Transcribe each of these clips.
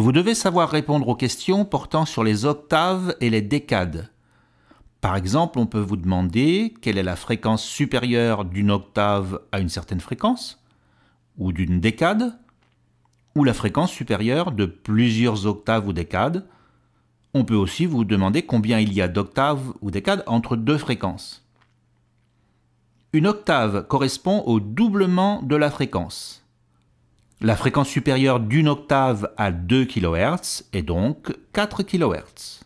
Vous devez savoir répondre aux questions portant sur les octaves et les décades. Par exemple, on peut vous demander quelle est la fréquence supérieure d'une octave à une certaine fréquence, ou d'une décade, ou la fréquence supérieure de plusieurs octaves ou décades. On peut aussi vous demander combien il y a d'octaves ou décades entre deux fréquences. Une octave correspond au doublement de la fréquence. La fréquence supérieure d'une octave à 2 kHz est donc 4 kHz.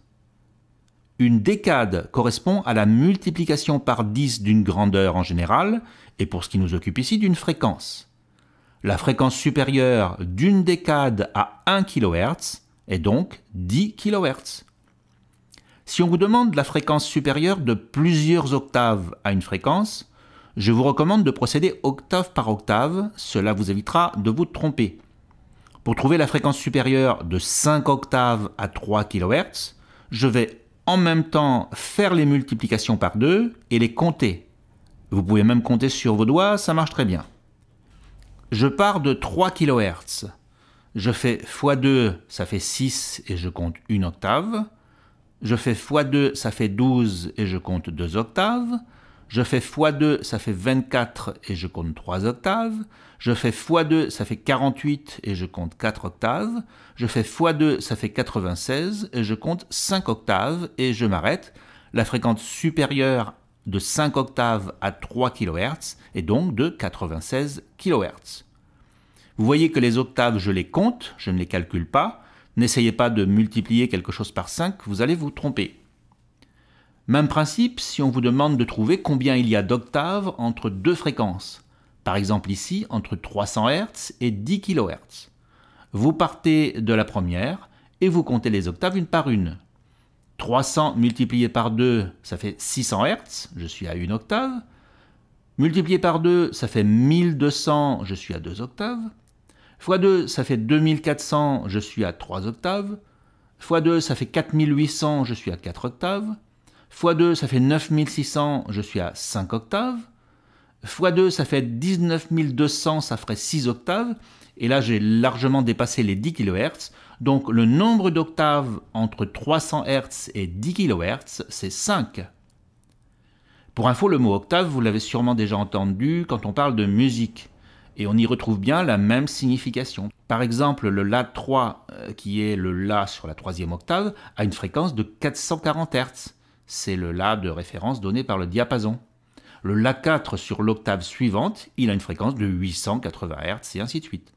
Une décade correspond à la multiplication par 10 d'une grandeur en général, et pour ce qui nous occupe ici, d'une fréquence. La fréquence supérieure d'une décade à 1 kHz est donc 10 kHz. Si on vous demande la fréquence supérieure de plusieurs octaves à une fréquence, je vous recommande de procéder octave par octave, cela vous évitera de vous tromper. Pour trouver la fréquence supérieure de 5 octaves à 3 kHz, je vais en même temps faire les multiplications par 2 et les compter. Vous pouvez même compter sur vos doigts, ça marche très bien. Je pars de 3 kHz. Je fais x2, ça fait 6 et je compte une octave. Je fais x2, ça fait 12 et je compte 2 octaves. Je fais x2, ça fait 24 et je compte 3 octaves. Je fais x2, ça fait 48 et je compte 4 octaves. Je fais x2, ça fait 96 et je compte 5 octaves et je m'arrête. La fréquence supérieure de 5 octaves à 3 kHz est donc de 96 kHz. Vous voyez que les octaves, je les compte, je ne les calcule pas. N'essayez pas de multiplier quelque chose par 5, vous allez vous tromper. Même principe si on vous demande de trouver combien il y a d'octaves entre deux fréquences, par exemple ici entre 300 Hz et 10 kHz. Vous partez de la première et vous comptez les octaves une par une. 300 multiplié par 2, ça fait 600 Hz, je suis à une octave. Multiplié par 2, ça fait 1200, je suis à 2 octaves. x 2, ça fait 2400, je suis à 3 octaves. x 2, ça fait 4800, je suis à 4 octaves x 2, ça fait 9600, je suis à 5 octaves. x 2, ça fait 19200, ça ferait 6 octaves. Et là, j'ai largement dépassé les 10 kHz. Donc le nombre d'octaves entre 300 Hz et 10 kHz, c'est 5. Pour info, le mot octave, vous l'avez sûrement déjà entendu quand on parle de musique. Et on y retrouve bien la même signification. Par exemple, le La 3, euh, qui est le La sur la troisième octave, a une fréquence de 440 Hz c'est le La de référence donné par le diapason. Le La4 sur l'octave suivante, il a une fréquence de 880 Hz et ainsi de suite.